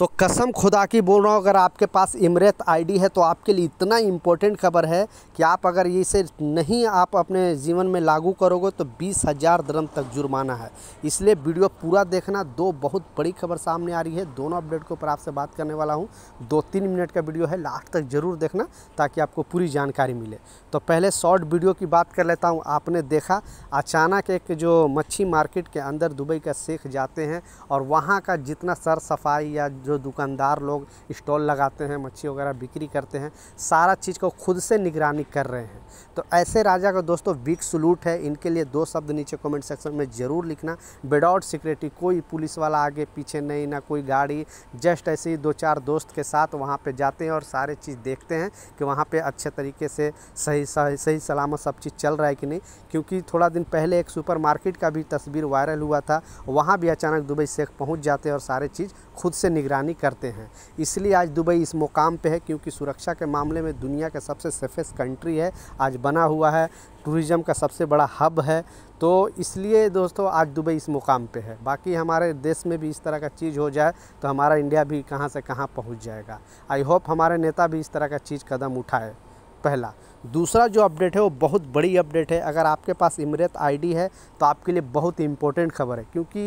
तो कसम खुदा की बोल रहा हूँ अगर आपके पास इमरत आईडी है तो आपके लिए इतना इम्पोर्टेंट खबर है कि आप अगर इसे नहीं आप अपने जीवन में लागू करोगे तो बीस हज़ार दरम तक जुर्माना है इसलिए वीडियो पूरा देखना दो बहुत बड़ी खबर सामने आ रही है दोनों अपडेट के ऊपर आपसे बात करने वाला हूँ दो तीन मिनट का वीडियो है लास्ट तक ज़रूर देखना ताकि आपको पूरी जानकारी मिले तो पहले शॉर्ट वीडियो की बात कर लेता हूँ आपने देखा अचानक एक जो मच्छी मार्केट के अंदर दुबई का शेख जाते हैं और वहाँ का जितना सर सफाई या जो दुकानदार लोग स्टॉल लगाते हैं मच्छी वगैरह बिक्री करते हैं सारा चीज़ को खुद से निगरानी कर रहे हैं तो ऐसे राजा का दोस्तों बिग सलूट है इनके लिए दो शब्द नीचे कमेंट सेक्शन में ज़रूर लिखना विदाउट सिक्योरिटी कोई पुलिस वाला आगे पीछे नहीं ना कोई गाड़ी जस्ट ऐसे ही दो चार दोस्त के साथ वहाँ पर जाते हैं और सारे चीज़ देखते हैं कि वहाँ पर अच्छे तरीके से सही सही, सही सलामत सब चीज़ चल रहा है कि नहीं क्योंकि थोड़ा दिन पहले एक सुपर का भी तस्वीर वायरल हुआ था वहाँ भी अचानक दुबई शेख पहुँच जाते हैं और सारे चीज़ खुद से निगरानी निगरानी करते हैं इसलिए आज दुबई इस मुकाम पे है क्योंकि सुरक्षा के मामले में दुनिया का सबसे सेफेस्ट कंट्री है आज बना हुआ है टूरिज़म का सबसे बड़ा हब है तो इसलिए दोस्तों आज दुबई इस मुकाम पे है बाकी हमारे देश में भी इस तरह का चीज़ हो जाए तो हमारा इंडिया भी कहाँ से कहाँ पहुँच जाएगा आई होप हमारे नेता भी इस तरह का चीज़ कदम उठाए पहला दूसरा जो अपडेट है वो बहुत बड़ी अपडेट है अगर आपके पास इमरत आईडी है तो आपके लिए बहुत इंपॉर्टेंट खबर है क्योंकि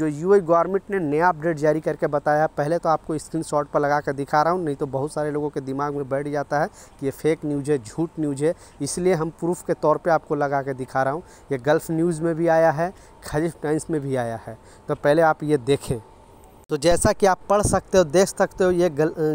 जो यूए गवर्नमेंट ने नया अपडेट जारी करके बताया पहले तो आपको स्क्रीनशॉट पर लगा कर दिखा रहा हूँ नहीं तो बहुत सारे लोगों के दिमाग में बैठ जाता है कि ये फेक न्यूज़ है झूठ न्यूज़ है इसलिए हम प्रूफ के तौर पर आपको लगा के दिखा रहा हूँ ये गल्फ़ न्यूज़ में भी आया है खलीफ टाइम्स में भी आया है तो पहले आप ये देखें तो जैसा कि आप पढ़ सकते हो देख सकते हो ये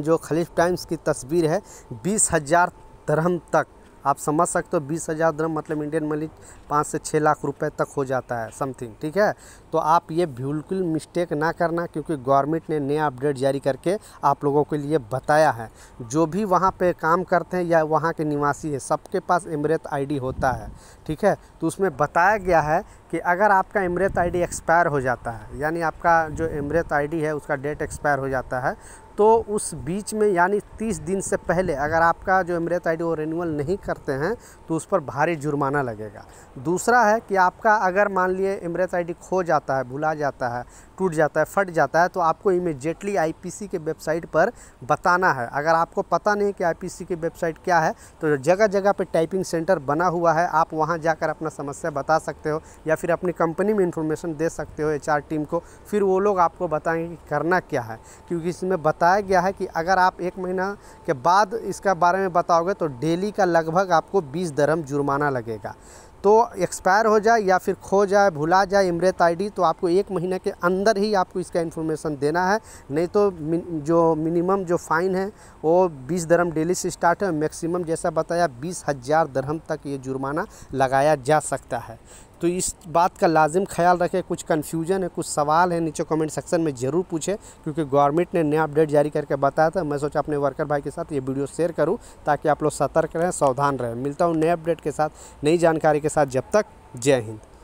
जो खलीफ टाइम्स की तस्वीर है बीस हज़ार धर्म तक आप समझ सकते हो बीस हज़ार धर्म मतलब इंडियन मनी पाँच से छः लाख रुपए तक हो जाता है समथिंग ठीक है तो आप ये बिल्कुल मिस्टेक ना करना क्योंकि गवर्नमेंट ने नया अपडेट जारी करके आप लोगों के लिए बताया है जो भी वहाँ पे काम करते हैं या वहाँ के निवासी हैं सबके पास इमरत आईडी होता है ठीक है तो उसमें बताया गया है कि अगर आपका एमरेत आईडी एक्सपायर हो जाता है यानी आपका जो एमरेत आईडी है उसका डेट एक्सपायर हो जाता है तो उस बीच में यानी 30 दिन से पहले अगर आपका जो एमरेत आईडी वो रिन्यूअल नहीं करते हैं तो उस पर भारी जुर्माना लगेगा दूसरा है कि आपका अगर मान लिए एमरेत आईडी खो जाता है भुला जाता है टूट जाता है फट जाता है तो आपको इमिजिएटली आईपीसी के वेबसाइट पर बताना है अगर आपको पता नहीं कि आईपीसी की वेबसाइट क्या है तो जगह जगह पर टाइपिंग सेंटर बना हुआ है आप वहाँ जाकर अपना समस्या बता सकते हो या फिर अपनी कंपनी में इन्फॉर्मेशन दे सकते हो एच टीम को फिर वो लोग आपको बताएंगे कि करना क्या है क्योंकि इसमें बताया गया है कि अगर आप एक महीना के बाद इसका बारे में बताओगे तो डेली का लगभग आपको बीस दरम जुर्माना लगेगा तो एक्सपायर हो जाए या फिर खो जाए भुला जाए इमरेत आईडी तो आपको एक महीने के अंदर ही आपको इसका इन्फॉर्मेशन देना है नहीं तो जो मिनिमम जो फ़ाइन है वो 20 दरम डेली से स्टार्ट है मैक्सिमम जैसा बताया बीस हज़ार दरहम तक ये जुर्माना लगाया जा सकता है तो इस बात का लाजिम ख्याल रखें कुछ कन्फ्यूजन है कुछ सवाल है नीचे कमेंट सेक्शन में ज़रूर पूछें क्योंकि गवर्नमेंट ने नया अपडेट जारी करके बताया था मैं सोचा अपने वर्कर भाई के साथ ये वीडियो शेयर करूँ ताकि आप लोग सतर्क रहें सावधान रहें मिलता हूँ नए अपडेट के साथ नई जानकारी के साथ जब तक जय हिंद